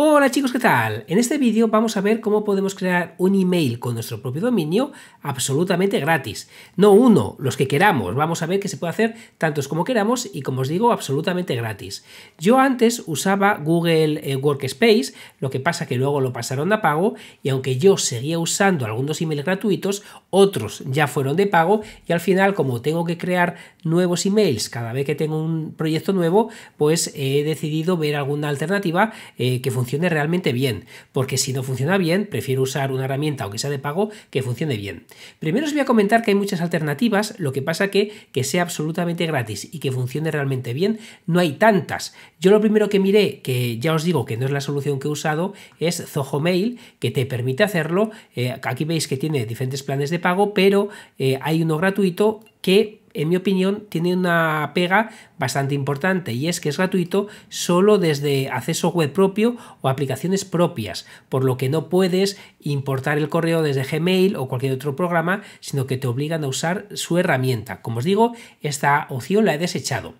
Hola chicos, ¿qué tal? En este vídeo vamos a ver cómo podemos crear un email con nuestro propio dominio absolutamente gratis. No uno, los que queramos. Vamos a ver que se puede hacer tantos como queramos y como os digo, absolutamente gratis. Yo antes usaba Google eh, Workspace, lo que pasa que luego lo pasaron a pago y aunque yo seguía usando algunos emails gratuitos, otros ya fueron de pago y al final como tengo que crear nuevos emails cada vez que tengo un proyecto nuevo, pues he decidido ver alguna alternativa eh, que funcione funcione realmente bien, porque si no funciona bien, prefiero usar una herramienta, aunque sea de pago, que funcione bien. Primero os voy a comentar que hay muchas alternativas, lo que pasa que que sea absolutamente gratis y que funcione realmente bien, no hay tantas. Yo lo primero que miré, que ya os digo que no es la solución que he usado, es Zoho Mail, que te permite hacerlo. Eh, aquí veis que tiene diferentes planes de pago, pero eh, hay uno gratuito que en mi opinión, tiene una pega bastante importante y es que es gratuito solo desde acceso web propio o aplicaciones propias, por lo que no puedes importar el correo desde Gmail o cualquier otro programa, sino que te obligan a usar su herramienta. Como os digo, esta opción la he desechado.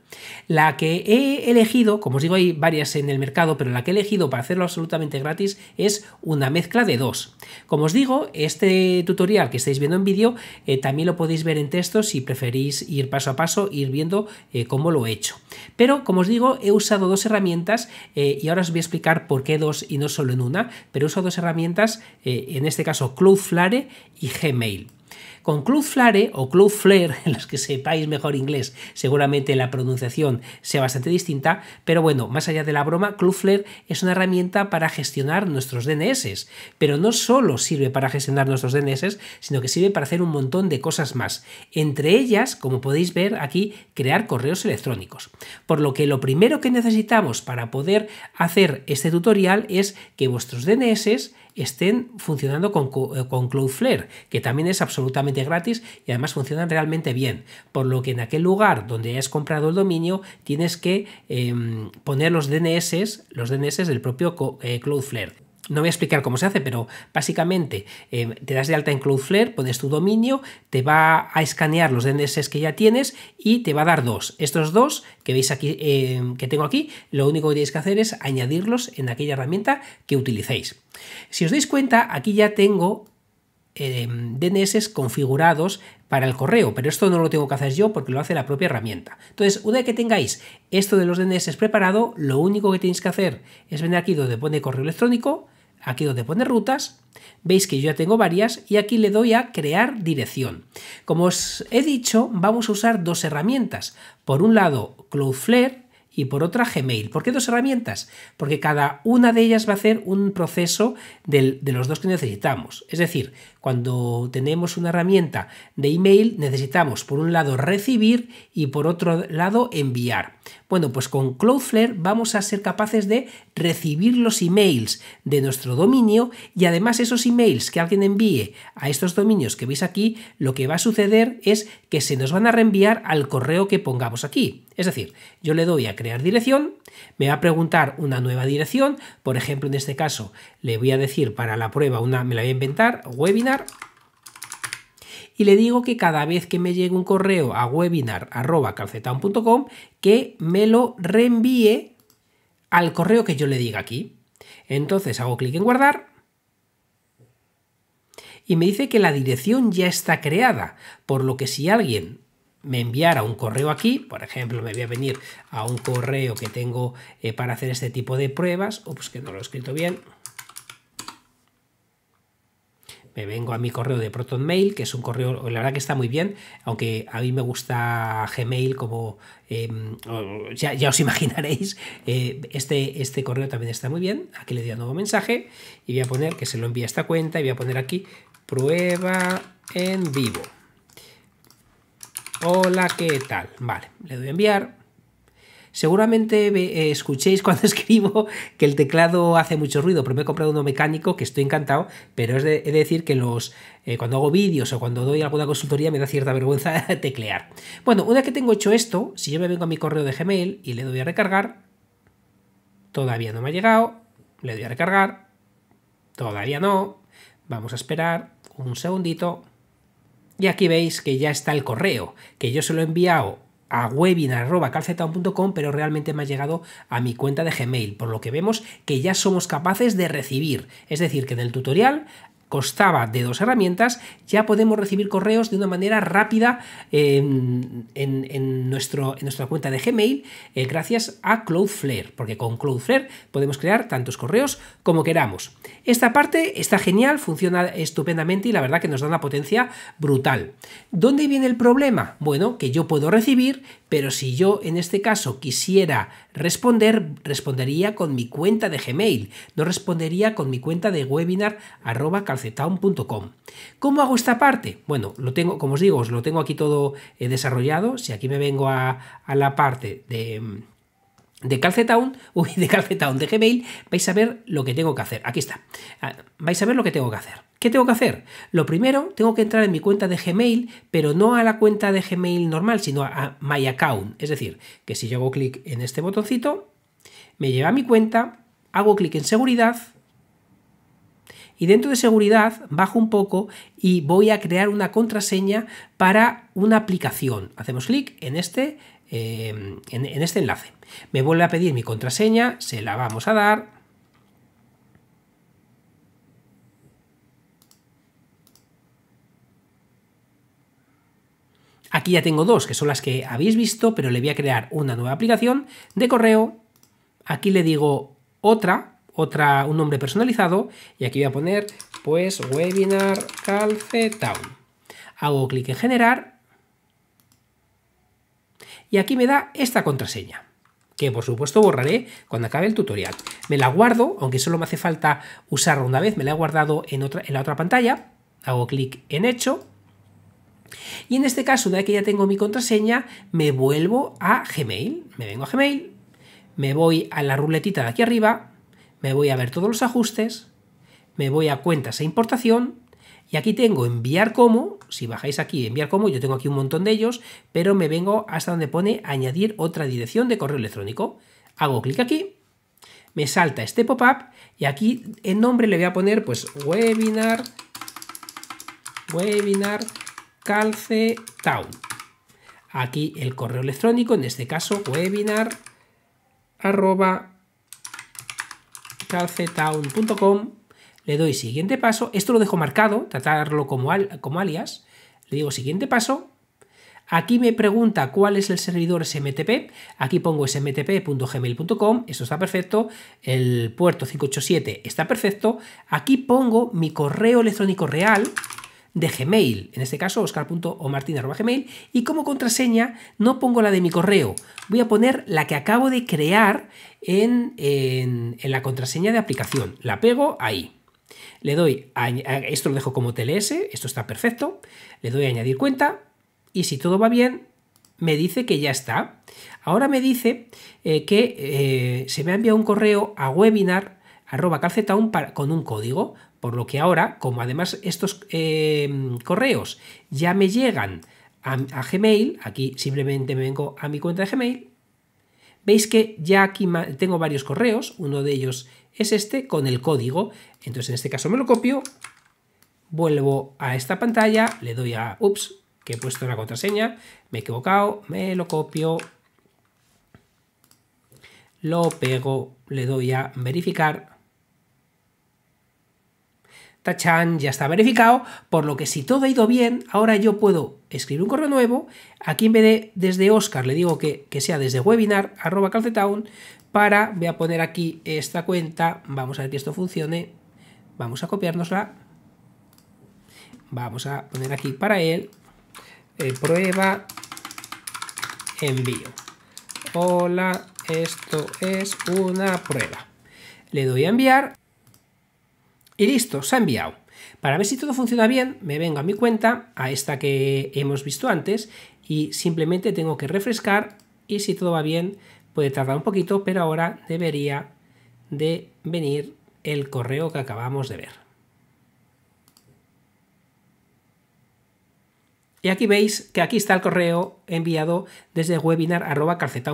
La que he elegido, como os digo, hay varias en el mercado, pero la que he elegido para hacerlo absolutamente gratis es una mezcla de dos. Como os digo, este tutorial que estáis viendo en vídeo eh, también lo podéis ver en texto si preferís ir paso a paso, ir viendo eh, cómo lo he hecho. Pero como os digo, he usado dos herramientas eh, y ahora os voy a explicar por qué dos y no solo en una, pero uso dos herramientas, eh, en este caso Cloudflare y Gmail. Con Cloudflare, o Cloudflare, en los que sepáis mejor inglés, seguramente la pronunciación sea bastante distinta, pero bueno, más allá de la broma, Cloudflare es una herramienta para gestionar nuestros DNS, pero no solo sirve para gestionar nuestros DNS, sino que sirve para hacer un montón de cosas más, entre ellas, como podéis ver aquí, crear correos electrónicos. Por lo que lo primero que necesitamos para poder hacer este tutorial es que vuestros DNS estén funcionando eh, con, Cloudflare, que también es absolutamente gratis y además funciona realmente bien. Por lo que en aquel lugar donde hayas comprado el dominio tienes que em, poner los DNS, los DNS del propio eh, Cloudflare. No voy a explicar cómo se hace, pero básicamente eh, te das de alta en Cloudflare, pones tu dominio, te va a escanear los DNS que ya tienes y te va a dar dos. Estos dos que veis aquí, eh, que tengo aquí, lo único que tenéis que hacer es añadirlos en aquella herramienta que utilicéis. Si os dais cuenta, aquí ya tengo eh, DNS configurados para el correo, pero esto no lo tengo que hacer yo porque lo hace la propia herramienta. Entonces, una vez que tengáis esto de los DNS preparado, lo único que tenéis que hacer es venir aquí donde pone correo electrónico, aquí donde pone rutas, veis que yo ya tengo varias y aquí le doy a crear dirección. Como os he dicho, vamos a usar dos herramientas. Por un lado, Cloudflare y por otra Gmail. ¿Por qué dos herramientas? Porque cada una de ellas va a hacer un proceso de los dos que necesitamos. Es decir, cuando tenemos una herramienta de email necesitamos por un lado recibir y por otro lado enviar. Bueno, pues con Cloudflare vamos a ser capaces de recibir los emails de nuestro dominio y además esos emails que alguien envíe a estos dominios que veis aquí, lo que va a suceder es que se nos van a reenviar al correo que pongamos aquí. Es decir, yo le doy a crear dirección, me va a preguntar una nueva dirección, por ejemplo, en este caso le voy a decir para la prueba una, me la voy a inventar, webinar y le digo que cada vez que me llegue un correo a webinar@calcetan.com que me lo reenvíe al correo que yo le diga aquí. Entonces hago clic en guardar y me dice que la dirección ya está creada, por lo que si alguien me enviara un correo aquí, por ejemplo, me voy a venir a un correo que tengo eh, para hacer este tipo de pruebas, pues que no lo he escrito bien, vengo a mi correo de Proton Mail, que es un correo, la verdad que está muy bien, aunque a mí me gusta Gmail como em, ya, os imaginaréis, eh, este, este correo también está muy bien. Aquí le doy a nuevo mensaje y voy a poner que se lo envía a esta cuenta y voy a poner aquí prueba en vivo. Hola, ¿qué tal? Vale, le doy a enviar. Seguramente eh, escuchéis cuando escribo que el teclado hace mucho ruido, pero me he comprado uno mecánico que estoy encantado, pero es decir que los eh, cuando hago vídeos o cuando doy alguna consultoría me da cierta vergüenza teclear. Bueno, una vez que tengo hecho esto, si yo me vengo a mi correo de Gmail y le doy a recargar, todavía no me ha llegado, le doy a recargar, todavía no, vamos a esperar un segundito. Y aquí veis que ya está el correo, que yo se lo he enviado a webinar.calcetao.com, pero realmente me ha llegado a mi cuenta de Gmail, por lo que vemos que ya somos capaces de recibir. Es decir, que en el tutorial costaba de dos herramientas, ya podemos recibir correos de una manera rápida em, en, nuestro, en nuestra cuenta de Gmail eh, gracias a Cloudflare, porque con Cloudflare podemos crear tantos correos como queramos. Esta parte está genial, funciona estupendamente y la verdad que nos da una potencia brutal. ¿Dónde viene el problema? Bueno, que yo puedo recibir, pero si yo en este caso quisiera Responder respondería con mi cuenta de Gmail, no respondería con mi cuenta de webinar arroba ¿Cómo hago esta parte? Bueno, lo tengo, como os digo, os lo tengo aquí todo eh, desarrollado. Si aquí me vengo a la parte de mm, de Calcetown, uy, de Calcetown, de Gmail, vais a ver lo que tengo que hacer. Aquí está. Ah, vais a ver lo que tengo que hacer. ¿Qué tengo que hacer? Lo primero, tengo que entrar en mi cuenta de Gmail, pero no a la cuenta de Gmail normal, sino a My Account. Es decir, que si yo hago clic en este botoncito, me lleva a mi cuenta, hago clic en seguridad, y dentro de seguridad bajo un poco y voy a crear una contraseña para una aplicación. Hacemos clic en este Em, en, este enlace. Me vuelve a pedir mi contraseña, se la vamos a dar. Aquí ya tengo dos, que son las que habéis visto, pero le voy a crear una nueva aplicación de correo. Aquí le digo otra, otra un nombre personalizado, y aquí voy a poner, pues, webinar calcetown. Hago clic en generar y aquí me da esta contraseña que por supuesto borraré cuando acabe el tutorial. Me la guardo, aunque solo me hace falta usarla una vez, me la he guardado en, otra, en la otra pantalla, hago clic en hecho, y en este caso, una vez que ya tengo mi contraseña, me vuelvo a Gmail, me vengo a Gmail, me voy a la ruletita de aquí arriba, me voy a ver todos los ajustes, me voy a cuentas e importación, y aquí tengo enviar como, si bajáis aquí enviar como, yo tengo aquí un montón de ellos, pero me vengo hasta donde pone añadir otra dirección de correo electrónico. Hago clic aquí, me salta este pop-up y aquí en nombre le voy a poner pues webinar, webinar calce town. Aquí el correo electrónico, en este caso webinar arroba calcetown.com le doy siguiente paso, esto lo dejo marcado, tratarlo como, como alias, le digo siguiente paso, Aquí me pregunta cuál es el servidor SMTP. Aquí pongo smtp.gmail.com. Eso está perfecto. El puerto 587 está perfecto. Aquí pongo mi correo electrónico real de Gmail. En este caso, oscar.omartin.gmail. Y como contraseña, no pongo la de mi correo. Voy a poner la que acabo de crear en la contraseña de aplicación. La pego ahí. Le doy, a, esto lo dejo como TLS, esto está perfecto, le doy a añadir cuenta y si todo va bien, me dice que ya está. Ahora me dice eh, que eh, se me ha enviado un correo a webinar arroba con un código, por lo que ahora, como además estos em, correos ya me llegan a Gmail, aquí simplemente me vengo a mi cuenta de Gmail Veis que ya aquí tengo varios correos, uno de ellos es este con el código. Entonces en este caso me lo copio, vuelvo a esta pantalla, le doy a, ups, que he puesto una contraseña, me he equivocado, me lo copio, lo pego, le doy a verificar Chan, ya está verificado, por lo que si todo ha ido bien, ahora yo puedo escribir un correo nuevo, aquí en vez de desde Oscar le digo que, sea desde webinar arroba calcetown, para, voy a poner aquí esta cuenta, vamos a ver que esto funcione, vamos a copiárnosla, vamos a poner aquí para él, eh, prueba, envío. Hola, esto es una prueba. Le doy a enviar y listo, se ha enviado. Para ver si todo funciona bien, me vengo a mi cuenta, a esta que hemos visto antes, y simplemente tengo que refrescar y si todo va bien, puede tardar un poquito, pero ahora debería de venir el correo que acabamos de ver. Y aquí veis que aquí está el correo enviado desde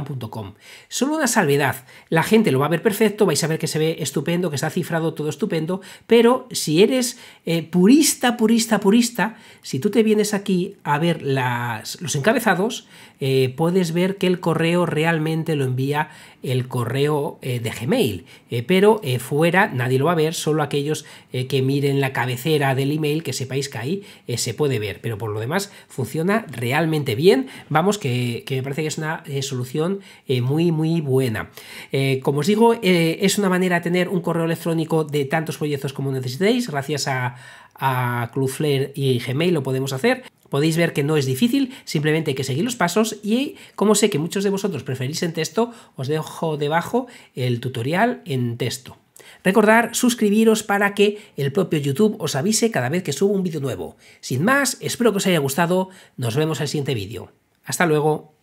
puntocom. Solo una salvedad, la gente lo va a ver perfecto, vais a ver que se ve estupendo, que está cifrado todo estupendo, pero si eres eh, purista, purista, purista, si tú te vienes aquí a ver las, los encabezados, eh, puedes ver que el correo realmente lo envía el correo eh, de Gmail, pero fuera nadie lo va a ver, solo aquellos que miren la cabecera del email, que sepáis que ahí se puede ver, pero por lo demás funciona realmente bien, vamos, que, me parece que es una eh, solución eh, muy, muy buena. Eh, como os digo, es una manera de tener un correo electrónico de tantos proyectos como necesitéis, gracias a, a y Gmail lo podemos hacer. Podéis ver que no es difícil, simplemente hay que seguir los pasos y como sé que muchos de vosotros preferís en texto, os dejo debajo el tutorial en texto. Recordar suscribiros para que el propio YouTube os avise cada vez que subo un vídeo nuevo. Sin más, espero que os haya gustado, nos vemos en el siguiente vídeo. Hasta luego.